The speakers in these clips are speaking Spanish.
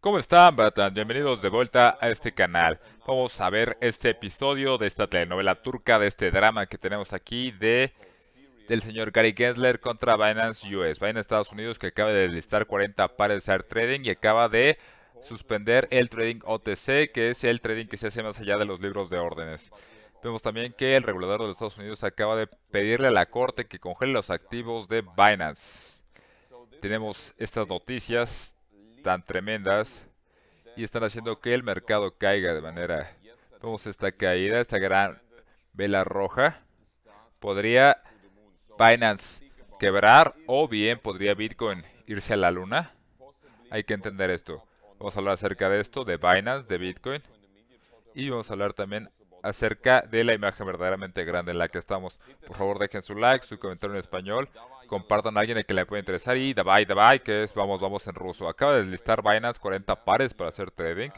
¿Cómo están, Batman? Bienvenidos de vuelta a este canal. Vamos a ver este episodio de esta telenovela turca, de este drama que tenemos aquí de del señor Gary Gensler contra Binance US. Binance Estados Unidos que acaba de listar 40 pares de trading y acaba de suspender el trading OTC, que es el trading que se hace más allá de los libros de órdenes. Vemos también que el regulador de Estados Unidos acaba de pedirle a la corte que congele los activos de Binance. Tenemos estas noticias tan tremendas y están haciendo que el mercado caiga de manera... Vemos esta caída, esta gran vela roja. Podría Binance quebrar o bien podría Bitcoin irse a la luna. Hay que entender esto. Vamos a hablar acerca de esto, de Binance, de Bitcoin. Y vamos a hablar también acerca de la imagen verdaderamente grande en la que estamos. Por favor, dejen su like, su comentario en español compartan a alguien que le puede interesar. Y the bye que es vamos, vamos en ruso. Acaba de listar Binance 40 pares para hacer trading.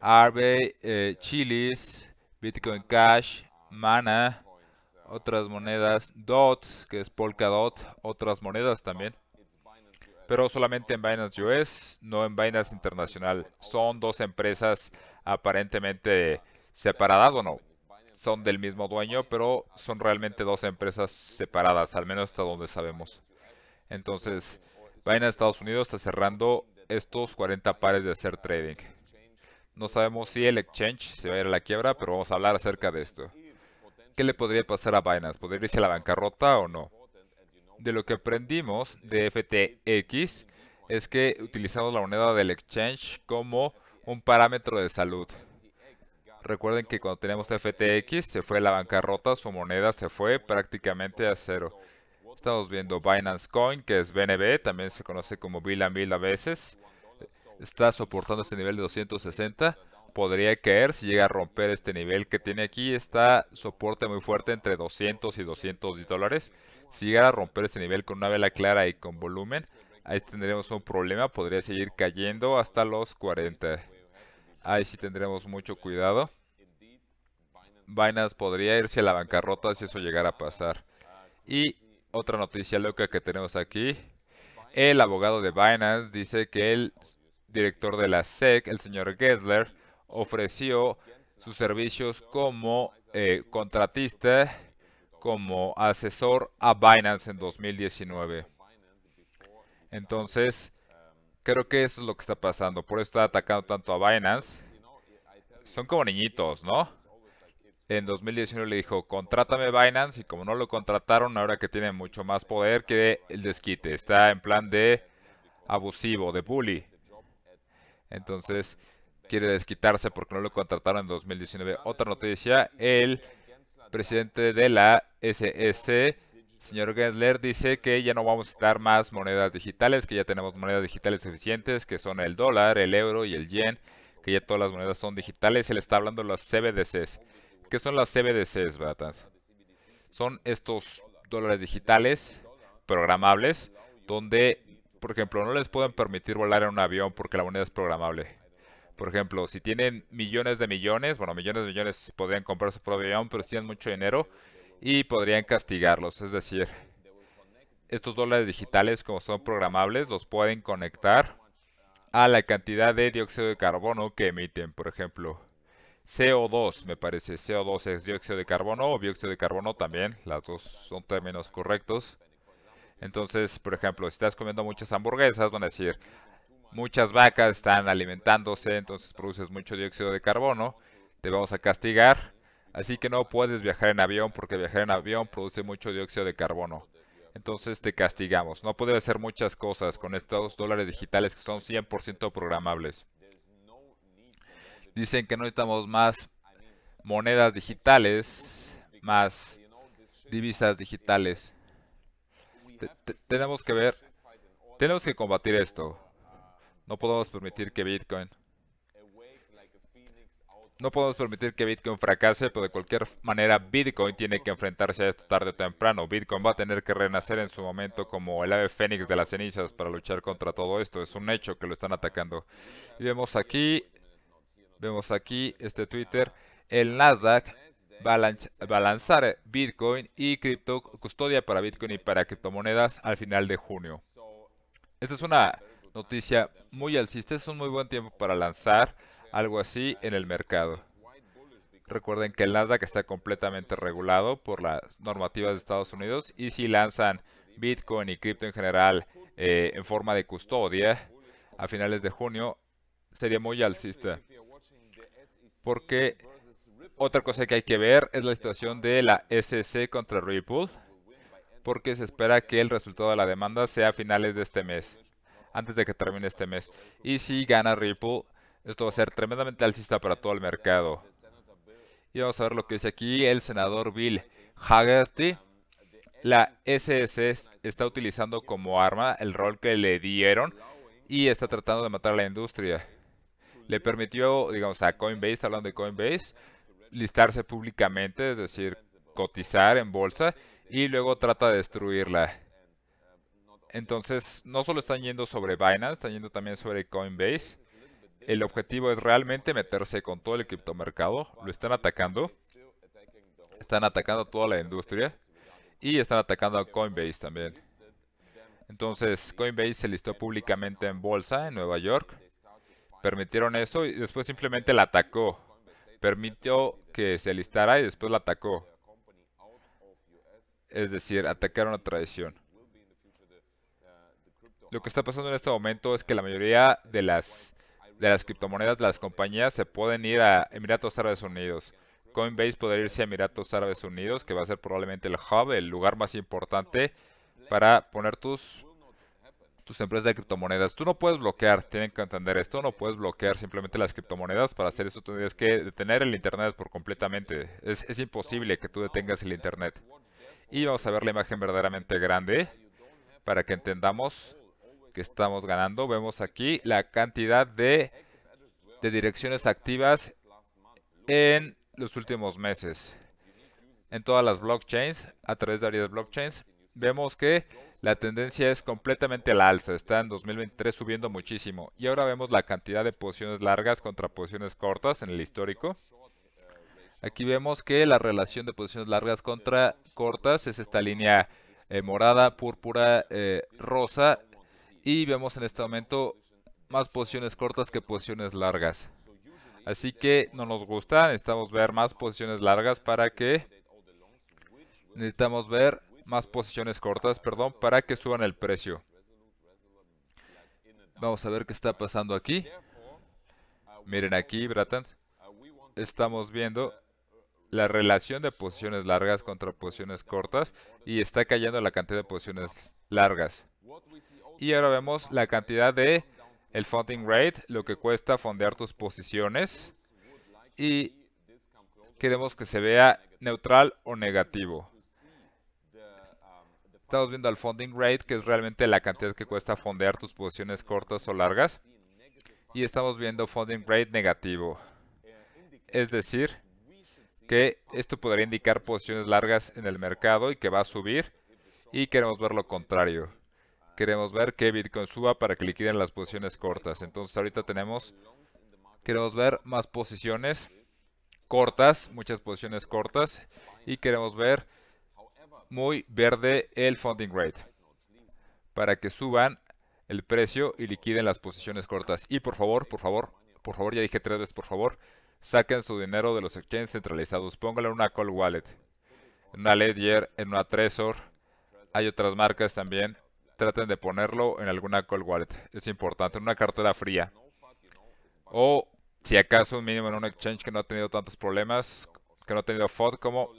Arbe, eh, Chilis, Bitcoin Cash, Mana, otras monedas, DOT, que es Polka Dot, otras monedas también. Pero solamente en Binance US, no en Binance Internacional. Son dos empresas aparentemente separadas o no son del mismo dueño, pero son realmente dos empresas separadas, al menos hasta donde sabemos. Entonces, Binance Estados Unidos está cerrando estos 40 pares de hacer trading. No sabemos si el exchange se va a ir a la quiebra, pero vamos a hablar acerca de esto. ¿Qué le podría pasar a Binance? ¿Podría irse a la bancarrota o no? De lo que aprendimos de FTX es que utilizamos la moneda del exchange como un parámetro de salud. Recuerden que cuando tenemos FTX se fue a la bancarrota, su moneda se fue prácticamente a cero. Estamos viendo Binance Coin, que es BNB, también se conoce como Bill Bill a veces. Está soportando este nivel de 260. Podría caer si llega a romper este nivel que tiene aquí. Está soporte muy fuerte entre 200 y 200 dólares. Si llegara a romper este nivel con una vela clara y con volumen, ahí tendremos un problema. Podría seguir cayendo hasta los 40. Ahí sí tendremos mucho cuidado. Binance podría irse a la bancarrota si eso llegara a pasar. Y otra noticia loca que tenemos aquí. El abogado de Binance dice que el director de la SEC, el señor Gessler, ofreció sus servicios como eh, contratista, como asesor a Binance en 2019. Entonces, creo que eso es lo que está pasando. Por eso está atacando tanto a Binance. Son como niñitos, ¿no? en 2019 le dijo, contrátame Binance y como no lo contrataron, ahora que tiene mucho más poder, que el desquite. Está en plan de abusivo, de bully. Entonces quiere desquitarse porque no lo contrataron en 2019. Otra noticia, el presidente de la SS, señor Gensler, dice que ya no vamos a dar más monedas digitales, que ya tenemos monedas digitales eficientes, que son el dólar, el euro y el yen, que ya todas las monedas son digitales. Él está hablando de las CBDCs. ¿Qué son las CBDCs, batas? Son estos dólares digitales programables donde, por ejemplo, no les pueden permitir volar en un avión porque la moneda es programable. Por ejemplo, si tienen millones de millones, bueno, millones de millones podrían comprar su propio avión, pero si tienen mucho dinero y podrían castigarlos. Es decir, estos dólares digitales, como son programables, los pueden conectar a la cantidad de dióxido de carbono que emiten, por ejemplo. CO2, me parece. CO2 es dióxido de carbono o dióxido de carbono también. Las dos son términos correctos. Entonces, por ejemplo, si estás comiendo muchas hamburguesas, van a decir, muchas vacas están alimentándose, entonces produces mucho dióxido de carbono, te vamos a castigar. Así que no puedes viajar en avión porque viajar en avión produce mucho dióxido de carbono. Entonces te castigamos. No puedes hacer muchas cosas con estos dólares digitales que son 100% programables. Dicen que no necesitamos más monedas digitales, más divisas digitales. tenemos que ver, tenemos que combatir esto. No podemos permitir que Bitcoin, no podemos permitir que Bitcoin fracase, pero de cualquier manera Bitcoin tiene que enfrentarse a esto tarde o temprano. Bitcoin va a tener que renacer en su momento como el ave fénix de las cenizas para luchar contra todo esto. Es un hecho que lo están atacando. Y vemos aquí Vemos aquí este Twitter. El Nasdaq va a lanzar Bitcoin y cripto custodia para Bitcoin y para criptomonedas al final de junio. Esta es una noticia muy alcista, es un muy buen tiempo para lanzar algo así en el mercado. Recuerden que el Nasdaq está completamente regulado por las normativas de Estados Unidos y si lanzan Bitcoin y cripto en general eh, en forma de custodia a finales de junio, sería muy alcista porque otra cosa que hay que ver es la situación de la SC contra Ripple, porque se espera que el resultado de la demanda sea a finales de este mes, antes de que termine este mes. Y si gana Ripple, esto va a ser tremendamente alcista para todo el mercado. Y vamos a ver lo que dice aquí el senador Bill Hagerty. La ss está utilizando como arma el rol que le dieron y está tratando de matar a la industria le permitió, digamos, a Coinbase, hablando de Coinbase, listarse públicamente, es decir, cotizar en bolsa y luego trata de destruirla. Entonces, no solo están yendo sobre Binance, están yendo también sobre Coinbase. El objetivo es realmente meterse con todo el criptomercado. Lo están atacando. Están atacando a toda la industria. Y están atacando a Coinbase también. Entonces, Coinbase se listó públicamente en bolsa en Nueva York permitieron eso y después simplemente la atacó. Permitió que se alistara y después la atacó. Es decir, atacaron a tradición. Lo que está pasando en este momento es que la mayoría de las, de las criptomonedas las compañías se pueden ir a Emiratos Árabes Unidos. Coinbase podría irse a Emiratos Árabes Unidos, que va a ser probablemente el hub, el lugar más importante para poner tus tus empresas de criptomonedas. Tú no puedes bloquear, tienen que entender esto, no puedes bloquear simplemente las criptomonedas. Para hacer eso tendrías que detener el Internet por completamente. Es, imposible que tú detengas el Internet. Y vamos a ver la imagen verdaderamente grande para que entendamos que estamos ganando. Vemos aquí la cantidad de, de direcciones activas en los últimos meses. En todas las blockchains, a través de varias blockchains, vemos que la tendencia es completamente a la alza, está en 2023 subiendo muchísimo. Y ahora vemos la cantidad de posiciones largas contra posiciones cortas en el histórico. Aquí vemos que la relación de posiciones largas contra cortas es esta línea eh, morada, púrpura, eh, rosa. Y vemos en este momento más posiciones cortas que posiciones largas. Así que no nos gusta, necesitamos ver más posiciones largas para que necesitamos ver más posiciones cortas, perdón, para que suban el precio. Vamos a ver qué está pasando aquí. Miren aquí, Bratan. Estamos viendo la relación de posiciones largas contra posiciones cortas y está cayendo la cantidad de posiciones largas. Y ahora vemos la cantidad de el funding rate, lo que cuesta fondear tus posiciones y queremos que se vea neutral o negativo estamos viendo al funding rate, que es realmente la cantidad que cuesta fondear tus posiciones cortas o largas. Y estamos viendo funding rate negativo. Es decir, que esto podría indicar posiciones largas en el mercado y que va a subir. Y queremos ver lo contrario. Queremos ver que Bitcoin suba para que liquiden las posiciones cortas. Entonces ahorita tenemos, queremos ver más posiciones cortas, muchas posiciones cortas. Y queremos ver muy verde el funding rate para que suban el precio y liquiden las posiciones cortas. Y por favor, por favor, por favor, ya dije tres veces, por favor, saquen su dinero de los exchanges centralizados. Pónganlo en una cold Wallet, en una Ledger, en una tresor Hay otras marcas también. Traten de ponerlo en alguna cold Wallet. Es importante, en una cartera fría. O si acaso un mínimo en un exchange que no ha tenido tantos problemas, que no ha tenido FOD como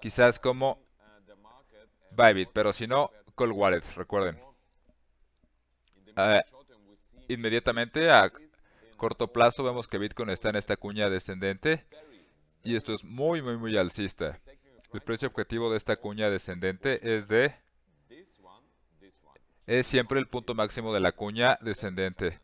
quizás como Bybit, pero si no, Cold Wallet, recuerden. Ah, inmediatamente a corto plazo vemos que Bitcoin está en esta cuña descendente y esto es muy, muy, muy alcista. El precio objetivo de esta cuña descendente es de... Es siempre el punto máximo de la cuña descendente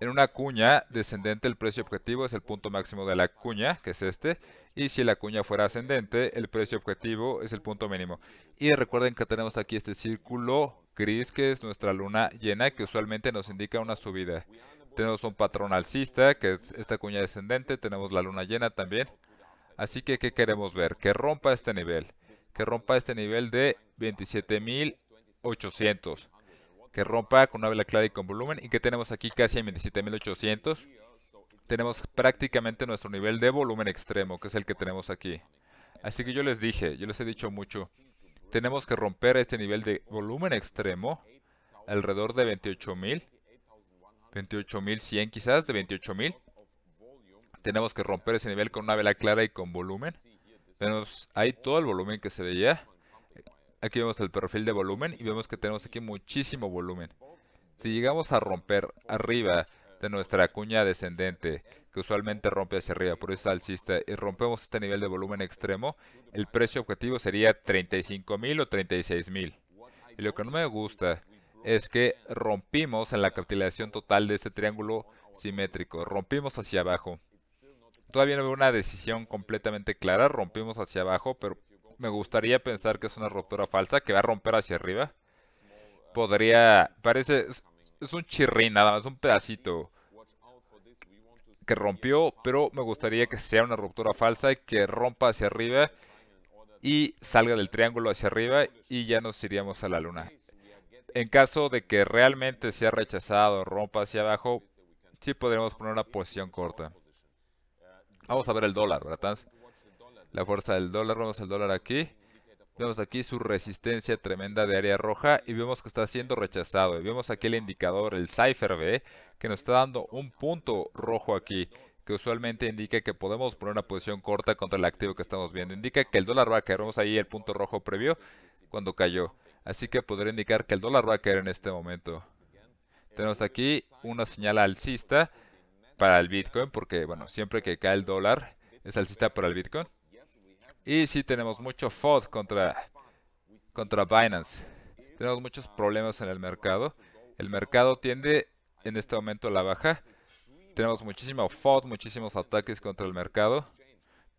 en una cuña descendente el precio objetivo es el punto máximo de la cuña, que es este, y si la cuña fuera ascendente, el precio objetivo es el punto mínimo. Y recuerden que tenemos aquí este círculo gris, que es nuestra luna llena, que usualmente nos indica una subida. Tenemos un patrón alcista, que es esta cuña descendente, tenemos la luna llena también. Así que, ¿qué queremos ver? Que rompa este nivel, que rompa este nivel de 27,800 que rompa con una vela clara y con volumen. ¿Y que tenemos aquí? Casi a 27.800. Tenemos prácticamente nuestro nivel de volumen extremo, que es el que tenemos aquí. Así que yo les dije, yo les he dicho mucho, tenemos que romper este nivel de volumen extremo alrededor de 28.000, 28.100 quizás, de 28.000. Tenemos que romper ese nivel con una vela clara y con volumen. Tenemos ahí todo el volumen que se veía aquí vemos el perfil de volumen y vemos que tenemos aquí muchísimo volumen. Si llegamos a romper arriba de nuestra cuña descendente, que usualmente rompe hacia arriba, por eso es alcista, y rompemos este nivel de volumen extremo, el precio objetivo sería 35.000 o 36.000. Y lo que no me gusta es que rompimos en la capitalización total de este triángulo simétrico, rompimos hacia abajo. Todavía no veo una decisión completamente clara, rompimos hacia abajo, pero me gustaría pensar que es una ruptura falsa, que va a romper hacia arriba. Podría, parece, es, un chirrín nada más, un pedacito que rompió, pero me gustaría que sea una ruptura falsa, y que rompa hacia arriba y salga del triángulo hacia arriba y ya nos iríamos a la luna. En caso de que realmente sea rechazado, rompa hacia abajo, sí podríamos poner una posición corta. Vamos a ver el dólar, ¿verdad? la fuerza del dólar. vemos el dólar aquí. Vemos aquí su resistencia tremenda de área roja y vemos que está siendo rechazado. Y vemos aquí el indicador, el cipher B, que nos está dando un punto rojo aquí que usualmente indica que podemos poner una posición corta contra el activo que estamos viendo. Indica que el dólar va a caer. Vemos ahí el punto rojo previo cuando cayó. Así que podría indicar que el dólar va a caer en este momento. Tenemos aquí una señal alcista para el Bitcoin porque, bueno, siempre que cae el dólar es alcista para el Bitcoin. Y sí tenemos mucho FOD contra, contra Binance. Tenemos muchos problemas en el mercado. El mercado tiende en este momento a la baja. Tenemos muchísimo FOD, muchísimos ataques contra el mercado.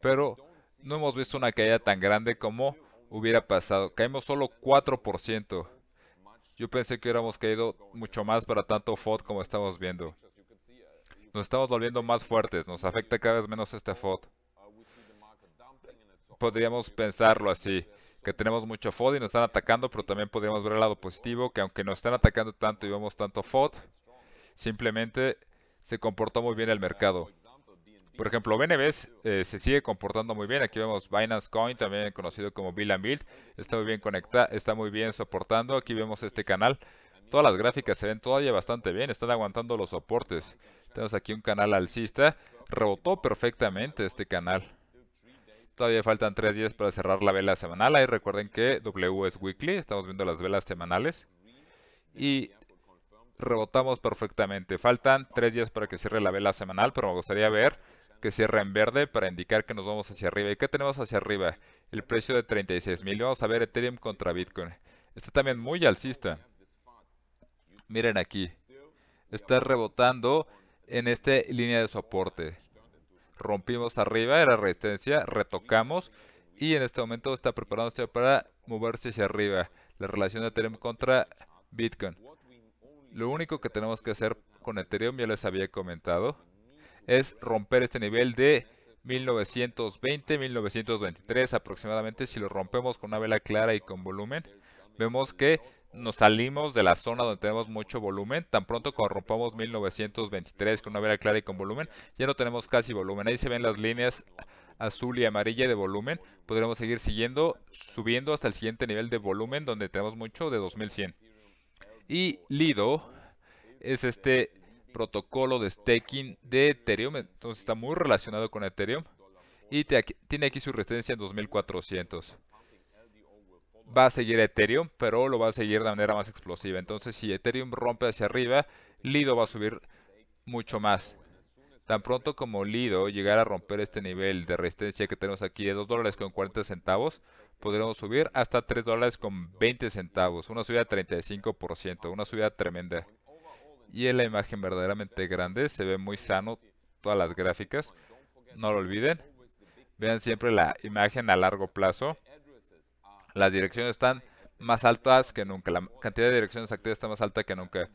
Pero no hemos visto una caída tan grande como hubiera pasado. Caímos solo 4%. Yo pensé que hubiéramos caído mucho más para tanto FOD como estamos viendo. Nos estamos volviendo más fuertes. Nos afecta cada vez menos este FOD podríamos pensarlo así, que tenemos mucho FOD y nos están atacando, pero también podríamos ver el lado positivo, que aunque nos están atacando tanto y vemos tanto FOD, simplemente se comportó muy bien el mercado. Por ejemplo, BNB eh, se sigue comportando muy bien. Aquí vemos Binance Coin, también conocido como Bill and Build. Está muy bien conectada, está muy bien soportando. Aquí vemos este canal. Todas las gráficas se ven todavía bastante bien. Están aguantando los soportes. Tenemos aquí un canal alcista. Rebotó perfectamente este canal. Todavía faltan tres días para cerrar la vela semanal. Ahí recuerden que W es weekly. Estamos viendo las velas semanales. Y rebotamos perfectamente. Faltan tres días para que cierre la vela semanal, pero me gustaría ver que cierre en verde para indicar que nos vamos hacia arriba. ¿Y qué tenemos hacia arriba? El precio de 36.000. Vamos a ver Ethereum contra Bitcoin. Está también muy alcista. Miren aquí. Está rebotando en esta línea de soporte rompimos arriba de la resistencia, retocamos y en este momento está preparándose para moverse hacia arriba. La relación de Ethereum contra Bitcoin. Lo único que tenemos que hacer con Ethereum, ya les había comentado, es romper este nivel de 1920, 1923 aproximadamente. Si lo rompemos con una vela clara y con volumen, vemos que nos salimos de la zona donde tenemos mucho volumen. Tan pronto como rompamos 1923 con una vela clara y con volumen, ya no tenemos casi volumen. Ahí se ven las líneas azul y amarilla de volumen. Podríamos seguir siguiendo, subiendo hasta el siguiente nivel de volumen donde tenemos mucho de 2100. Y Lido es este protocolo de staking de Ethereum. Entonces está muy relacionado con Ethereum. Y tiene aquí su resistencia en 2400 va a seguir Ethereum, pero lo va a seguir de manera más explosiva. Entonces, si Ethereum rompe hacia arriba, Lido va a subir mucho más. Tan pronto como Lido llegara a romper este nivel de resistencia que tenemos aquí de dos dólares con 40 centavos, podríamos subir hasta tres dólares con 20 centavos, una subida de 35%, una subida tremenda. Y en la imagen verdaderamente grande se ve muy sano todas las gráficas. No lo olviden. Vean siempre la imagen a largo plazo. Las direcciones están más altas que nunca. La cantidad de direcciones activas está más alta que nunca.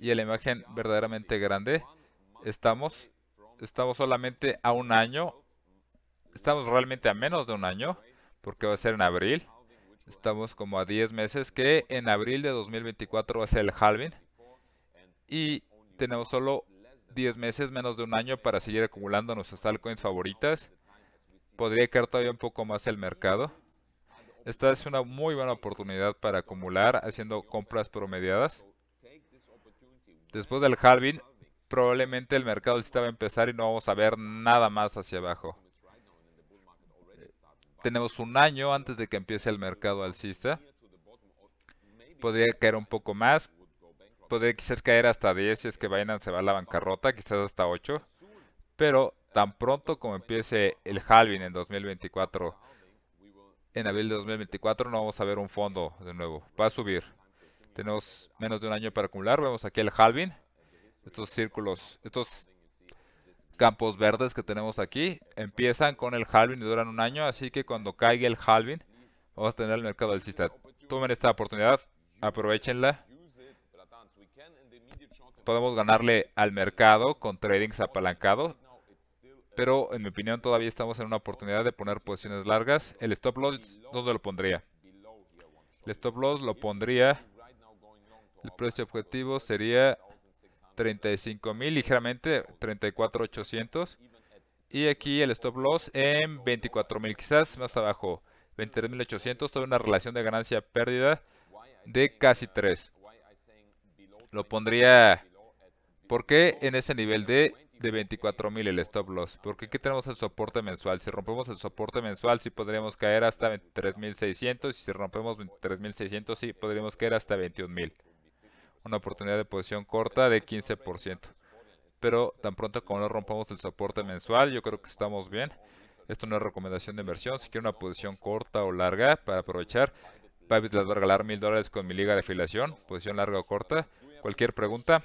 Y la imagen verdaderamente grande. Estamos, estamos solamente a un año. Estamos realmente a menos de un año. Porque va a ser en abril. Estamos como a 10 meses. Que en abril de 2024 va a ser el halving. Y tenemos solo 10 meses, menos de un año para seguir acumulando nuestras altcoins favoritas. Podría caer todavía un poco más el mercado. Esta es una muy buena oportunidad para acumular haciendo compras promediadas. Después del halving, probablemente el mercado va a empezar y no vamos a ver nada más hacia abajo. Tenemos un año antes de que empiece el mercado alcista. Podría caer un poco más. Podría quizás caer hasta 10 si es que Binance se va a la bancarrota, quizás hasta 8. Pero tan pronto como empiece el halving en 2024 en abril de 2024 no vamos a ver un fondo de nuevo. Va a subir. Tenemos menos de un año para acumular. Vemos aquí el halving. Estos círculos, estos campos verdes que tenemos aquí empiezan con el halving y duran un año. Así que cuando caiga el halving, vamos a tener el mercado alcista. Tomen esta oportunidad, aprovechenla. Podemos ganarle al mercado con tradings apalancados pero en mi opinión todavía estamos en una oportunidad de poner posiciones largas. El stop loss, ¿dónde lo pondría? El stop loss lo pondría, el precio objetivo sería 35.000, ligeramente 34.800. Y aquí el stop loss en 24.000, quizás más abajo, 23.800. Toda una relación de ganancia-pérdida de casi 3. Lo pondría, ¿por qué? en ese nivel de de 24.000 el stop loss. Porque aquí tenemos el soporte mensual. Si rompemos el soporte mensual, sí podríamos caer hasta 23.600. Y si rompemos 23.600, sí podríamos caer hasta 21.000. Una oportunidad de posición corta de 15%. Pero tan pronto como no rompamos el soporte mensual, yo creo que estamos bien. Esto no es recomendación de inversión. Si quiere una posición corta o larga para aprovechar, Pavit las va a regalar $1,000 con mi liga de afiliación. Posición larga o corta. Cualquier pregunta,